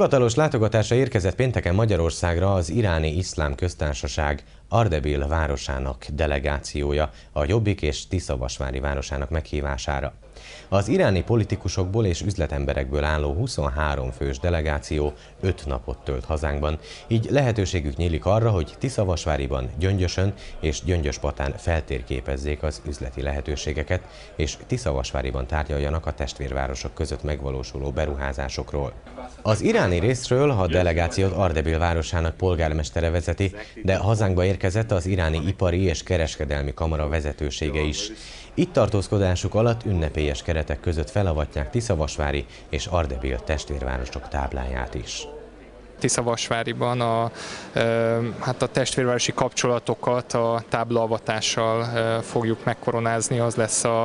Hivatalos látogatása érkezett pénteken Magyarországra az iráni iszlám köztársaság Ardebil városának delegációja a Jobbik és Tiszavasvári városának meghívására. Az iráni politikusokból és üzletemberekből álló 23 fős delegáció 5 napot tölt hazánkban, így lehetőségük nyílik arra, hogy Tiszavasváriban, Gyöngyösön és Gyöngyöspatán feltérképezzék az üzleti lehetőségeket, és Tiszavasváriban tárgyaljanak a testvérvárosok között megvalósuló beruházásokról. Az iráni részről a delegációt Ardebil városának polgármestere vezeti, de hazánkba érkezett az iráni ipari és kereskedelmi kamara vezetősége is. Itt tartózkodásuk alatt ünnepélyes teljes keretek között felavatják Tiszavasvári és Ardebil testvérvárosok tábláját is. Tiszavasváriban a, hát a testvérvárosi kapcsolatokat a táblaavatással fogjuk megkoronázni, az lesz a,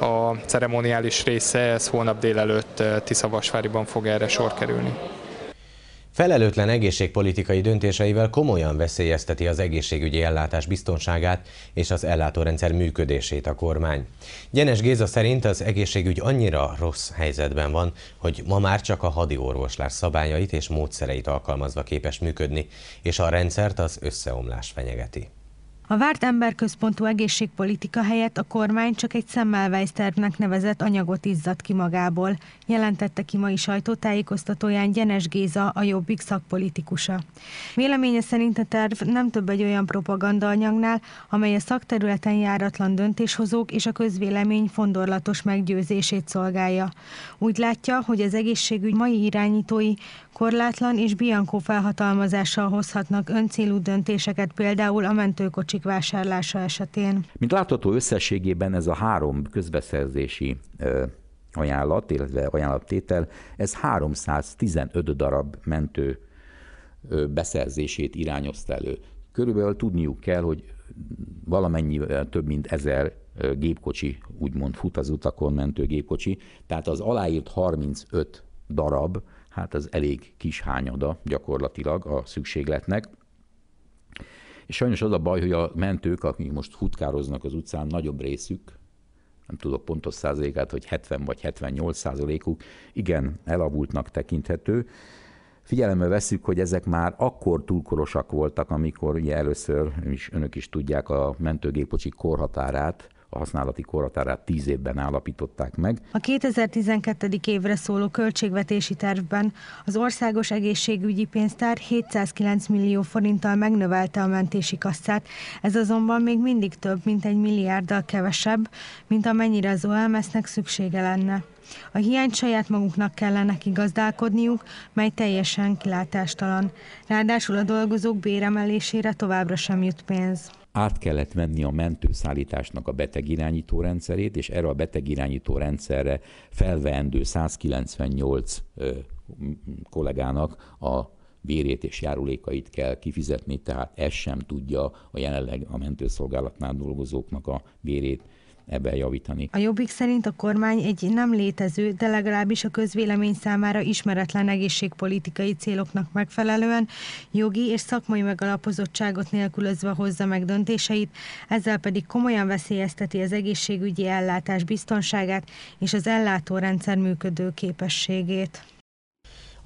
a ceremoniális része, ez holnap délelőtt Tiszavasváriban fog erre sor kerülni. Felelőtlen egészségpolitikai döntéseivel komolyan veszélyezteti az egészségügyi ellátás biztonságát és az ellátórendszer működését a kormány. Gyenes Géza szerint az egészségügy annyira rossz helyzetben van, hogy ma már csak a hadi orvoslás szabályait és módszereit alkalmazva képes működni, és a rendszert az összeomlás fenyegeti. A várt emberközpontú egészségpolitika helyett a kormány csak egy Semmelweis tervnek nevezett anyagot izzadt ki magából, jelentette ki mai sajtótájékoztatóján Gyenes Géza, a Jobbik szakpolitikusa. Véleménye szerint a terv nem több egy olyan propagandaanyagnál, amely a szakterületen járatlan döntéshozók és a közvélemény fondorlatos meggyőzését szolgálja. Úgy látja, hogy az egészségügy mai irányítói korlátlan és biankó felhatalmazással hozhatnak öncélú döntéseket például a mentőkocsi másik vásárlása esetén. Mint látható összességében ez a három közbeszerzési ajánlat, illetve ajánlattétel, ez 315 darab mentő beszerzését irányozta elő. Körülbelül tudniuk kell, hogy valamennyi több mint ezer gépkocsi, úgymond fut az utakon mentő gépkocsi, tehát az aláírt 35 darab, hát az elég kis hányada gyakorlatilag a szükségletnek. És sajnos az a baj, hogy a mentők, akik most hutkároznak az utcán, nagyobb részük, nem tudok pontos százalékát, hogy 70 vagy 78 százalékuk, igen, elavultnak tekinthető. Figyelembe veszük, hogy ezek már akkor túlkorosak voltak, amikor ugye először, és önök is tudják, a mentőgépocsi korhatárát használati korhatárát tíz évben állapították meg. A 2012. évre szóló költségvetési tervben az országos egészségügyi pénztár 709 millió forinttal megnövelte a mentési kasszát, ez azonban még mindig több, mint egy milliárddal kevesebb, mint amennyire az OMS-nek szüksége lenne. A hiányt saját maguknak kellene kigazdálkodniuk, mely teljesen kilátástalan. Ráadásul a dolgozók béremelésére továbbra sem jut pénz át kellett venni a mentőszállításnak a betegirányító rendszerét, és erre a betegirányító rendszerre felveendő 198 kollégának a vérét és járulékait kell kifizetni, tehát ez sem tudja a jelenleg a mentőszolgálatnál dolgozóknak a vérét ebben javítani. A Jobbik szerint a kormány egy nem létező, de legalábbis a közvélemény számára ismeretlen egészségpolitikai céloknak megfelelően jogi és szakmai megalapozottságot nélkülözve hozza meg döntéseit, ezzel pedig komolyan veszélyezteti az egészségügyi ellátás biztonságát és az ellátórendszer működő képességét.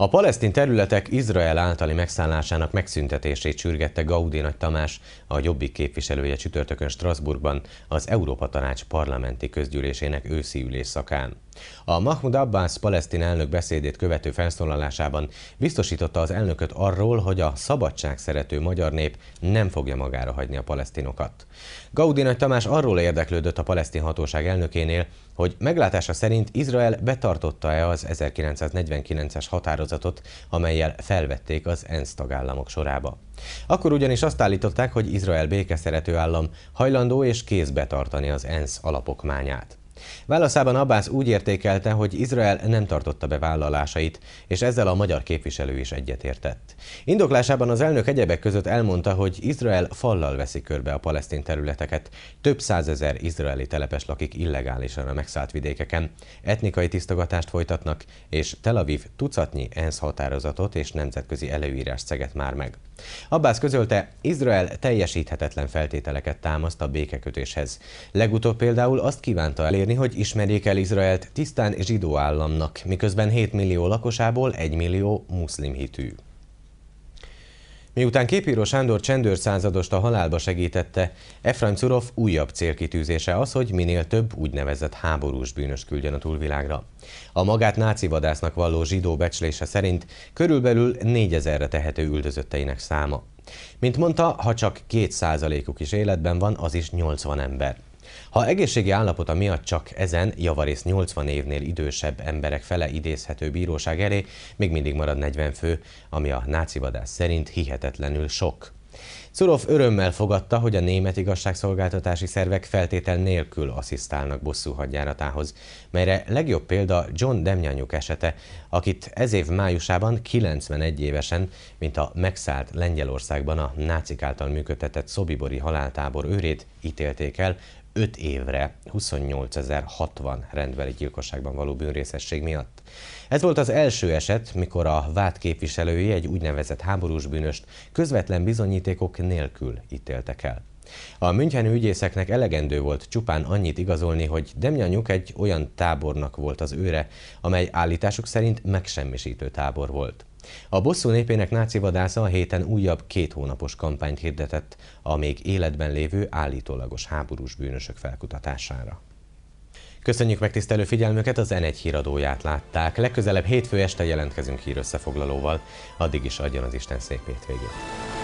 A palesztin területek Izrael általi megszállásának megszüntetését sürgette Gaudi Nagy Tamás, a Jobbik képviselője csütörtökön Strasbourgban az Európa Tanács parlamenti közgyűlésének őszi ülésszakán. A Mahmoud Abbas palesztin elnök beszédét követő felszólalásában biztosította az elnököt arról, hogy a szabadság szerető magyar nép nem fogja magára hagyni a palesztinokat. Gaudi Nagy Tamás arról érdeklődött a palesztin hatóság elnökénél, hogy meglátása szerint Izrael betartotta-e az 1949-es határozatot, amelyel felvették az ENSZ tagállamok sorába. Akkor ugyanis azt állították, hogy Izrael békeszerető állam hajlandó és kéz betartani az ENSZ alapokmányát. Válaszában Abbász úgy értékelte, hogy Izrael nem tartotta be vállalásait, és ezzel a magyar képviselő is egyetértett. Indoklásában az elnök egyebek között elmondta, hogy Izrael fallal veszi körbe a palesztin területeket. Több százezer izraeli telepes lakik illegálisan a megszállt vidékeken. Etnikai tisztogatást folytatnak, és Tel Aviv tucatnyi ENSZ határozatot és nemzetközi előírást szeget már meg. Abbász közölte, Izrael teljesíthetetlen feltételeket támaszt a békekötéshez. Legutóbb például azt kívánta elérni, elérni, hogy ismerjék el Izraelt tisztán zsidó államnak, miközben 7 millió lakosából 1 millió muszlim hitű. Miután Képíró Sándor csendőrszázadost a halálba segítette, Efraim Curov újabb célkitűzése az, hogy minél több úgynevezett háborús bűnös küldjön a túlvilágra. A magát náci vadásznak valló zsidó becslése szerint körülbelül 4000-re tehető üldözötteinek száma. Mint mondta, ha csak 2%-uk is életben van, az is 80 ember. Ha egészségi állapota miatt csak ezen javarész 80 évnél idősebb emberek fele idézhető bíróság elé, még mindig marad 40 fő, ami a náci vadász szerint hihetetlenül sok. Curov örömmel fogadta, hogy a német igazságszolgáltatási szervek feltétel nélkül asszisztálnak bosszú hadjáratához, melyre legjobb példa John Demnyanyuk esete, akit ez év májusában 91 évesen, mint a megszállt Lengyelországban a nácik által működtetett Szobibori haláltábor őrét ítélték el 5 évre 28.060 rendbeli gyilkosságban való bűnrészesség miatt. Ez volt az első eset, mikor a vád képviselői egy úgynevezett háborús bűnöst közvetlen bizonyítékok nélkül ítéltek el. A Müncheni ügyészeknek elegendő volt csupán annyit igazolni, hogy Demjanyuk egy olyan tábornak volt az őre, amely állításuk szerint megsemmisítő tábor volt. A bosszú népének náci vadásza a héten újabb két hónapos kampányt hirdetett a még életben lévő állítólagos háborús bűnösök felkutatására. Köszönjük megtisztelő figyelmüket, az N1 híradóját látták. Legközelebb hétfő este jelentkezünk hírösszefoglalóval. Addig is adjon az Isten szép hétvégét!